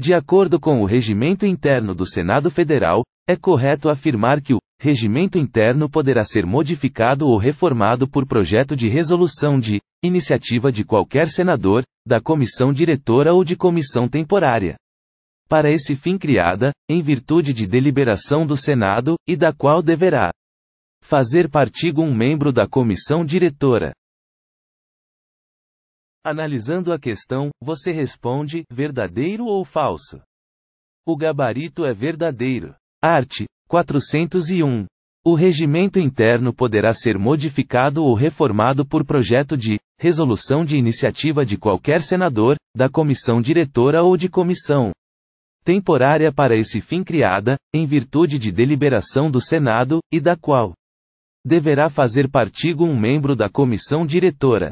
De acordo com o regimento interno do Senado Federal, é correto afirmar que o regimento interno poderá ser modificado ou reformado por projeto de resolução de iniciativa de qualquer senador, da comissão diretora ou de comissão temporária. Para esse fim criada, em virtude de deliberação do Senado, e da qual deverá fazer partigo um membro da comissão diretora. Analisando a questão, você responde: verdadeiro ou falso? O gabarito é verdadeiro. Art. 401. O regimento interno poderá ser modificado ou reformado por projeto de resolução de iniciativa de qualquer senador, da comissão diretora ou de comissão temporária para esse fim criada, em virtude de deliberação do Senado, e da qual deverá fazer partigo um membro da comissão diretora.